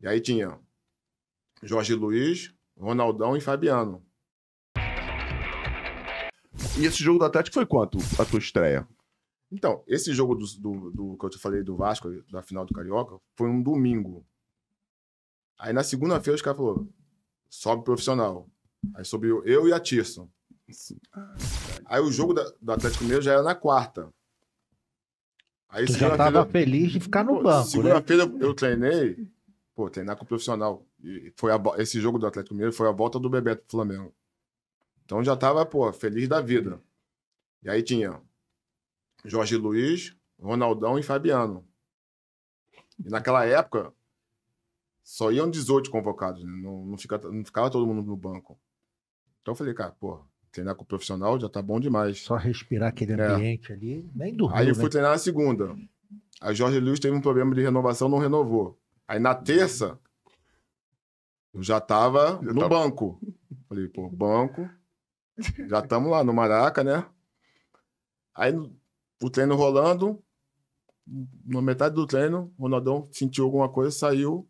E aí tinha Jorge Luiz, Ronaldão e Fabiano. E esse jogo do Atlético foi quanto a tua estreia? Então, esse jogo do, do, do, que eu te falei do Vasco, da final do Carioca, foi um domingo. Aí na segunda-feira os caras falaram: sobe profissional. Aí subiu eu e a Tirson. Aí o jogo da, do Atlético Mineiro já era na quarta. Aí, tu já tava feliz de ficar no banco. Né? Segunda-feira né? eu treinei, Pô, treinar com o profissional. E foi a, esse jogo do Atlético Mineiro foi a volta do Bebeto pro Flamengo. Então já tava, pô, feliz da vida. E aí tinha Jorge Luiz, Ronaldão e Fabiano. E naquela época, só iam 18 convocados, né? não, não, fica, não ficava todo mundo no banco. Então eu falei, cara, pô, treinar com o profissional já tá bom demais. Só respirar aquele é. ambiente é. ali, nem dormir. Aí eu né? fui né? treinar na segunda. A Jorge Luiz teve um problema de renovação, não renovou. Aí na terça, eu já tava já no tava... banco. Falei, pô, banco. Já estamos lá no Maraca, né? Aí o treino rolando, na metade do treino, o Ronaldão sentiu alguma coisa, saiu.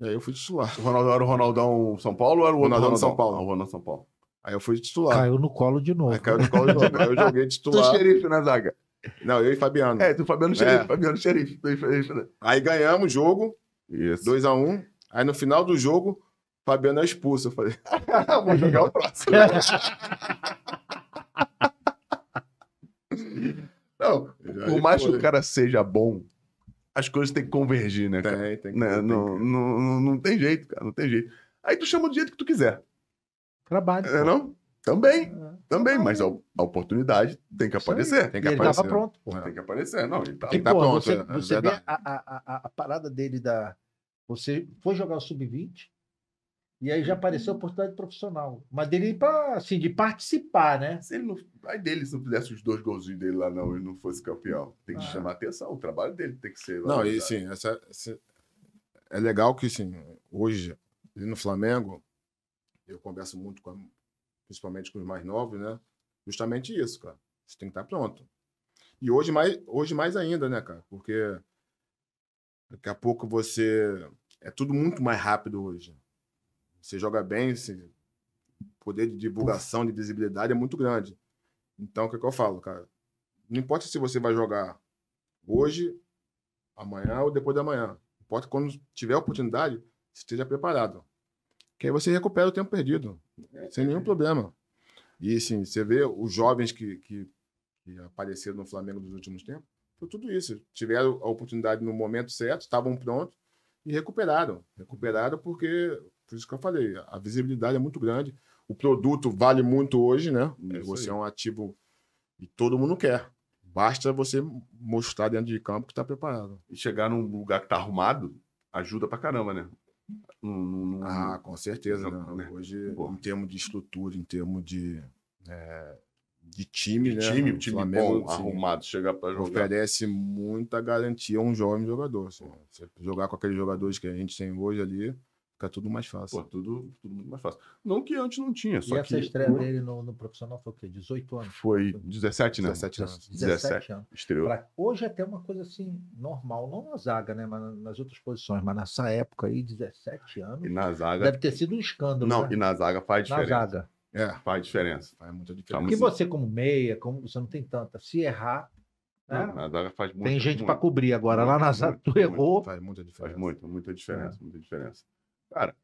E aí eu fui titular. O Ronaldão era o Ronaldão São Paulo ou era o outro Ronaldão, Ronaldão São Paulo? Não, o Ronaldão São Paulo. Aí eu fui titular. Caiu no colo de novo. Aí caiu no colo de novo. aí eu joguei titular. Tu xerife na zaga. Não, eu e Fabiano. É, tu Fabiano Xerife. É. Fabiano Xerife. Né? Aí ganhamos o jogo. 2x1. Um, aí no final do jogo, Fabiano é expulso. Eu falei, vou jogar o próximo. Não, por mais que o cara seja bom, as coisas têm que convergir, né? Cara? Tem, tem que, né? não, não, não, não tem jeito, cara. Não tem jeito. Aí tu chama do jeito que tu quiser. Trabalho. É, não? Também, uhum. também, mas a, então, a oportunidade tem que aparecer. Tem que e ele tava pronto. Porra. Tem que aparecer, não, ele tá, e, tá pronto. Você, é, é você vê a, a, a, parada dele da... Você foi jogar o Sub-20 e aí já apareceu a oportunidade profissional. Mas dele para assim, de participar, né? Se ele não, aí dele, se não fizesse os dois golzinhos dele lá não e não fosse campeão, tem que ah. chamar atenção, o trabalho dele tem que ser... Não, e sim, essa, essa, é legal que, sim, hoje, no Flamengo, eu converso muito com a principalmente com os mais novos, né? Justamente isso, cara. Você tem que estar tá pronto. E hoje mais, hoje mais ainda, né, cara? Porque daqui a pouco você. É tudo muito mais rápido hoje. Você joga bem, você... o poder de divulgação, de visibilidade é muito grande. Então, o que, é que eu falo, cara? Não importa se você vai jogar hoje, amanhã ou depois da manhã. Importa quando tiver oportunidade, esteja preparado que aí você recupera o tempo perdido, é, sem nenhum é. problema. E assim, você vê os jovens que, que, que apareceram no Flamengo nos últimos tempos, foi tudo isso. Tiveram a oportunidade no momento certo, estavam prontos e recuperaram. Recuperaram porque, por isso que eu falei, a visibilidade é muito grande, o produto vale muito hoje, né? É você é aí. é um ativo e todo mundo quer. Basta você mostrar dentro de campo que está preparado. E chegar num lugar que está arrumado ajuda pra caramba, né? ah, com certeza. né? Hoje, Pô. em termos de estrutura, em termos de, é, de time, de né? time, um time Flamengo, bom, assim, arrumado, chegar para jogar. Oferece muita garantia a um jovem jogador. Assim, você jogar com aqueles jogadores que a gente tem hoje ali, Fica tudo mais fácil. Pô, tudo, tudo muito mais fácil. Não que antes não tinha. Só e essa que... estreia dele no, no, profissional foi o quê? 18 anos? Foi 17, né? 17 anos. 17, 17 anos. Estreou. Pra... Hoje é até uma coisa assim, normal. Não na zaga, né? Mas nas outras posições. Mas nessa época aí, 17 anos. E na zaga. Deve ter sido um escândalo. Não, né? e na zaga faz diferença. Na zaga. É. Faz diferença. Faz muita diferença. Porque você, como meia, como você não tem tanta, se errar. Né? Na zaga faz muito, Tem gente para cobrir agora. lá na zaga, tu errou. Faz muita diferença. Faz muito, muita diferença, é. muita diferença. Cara,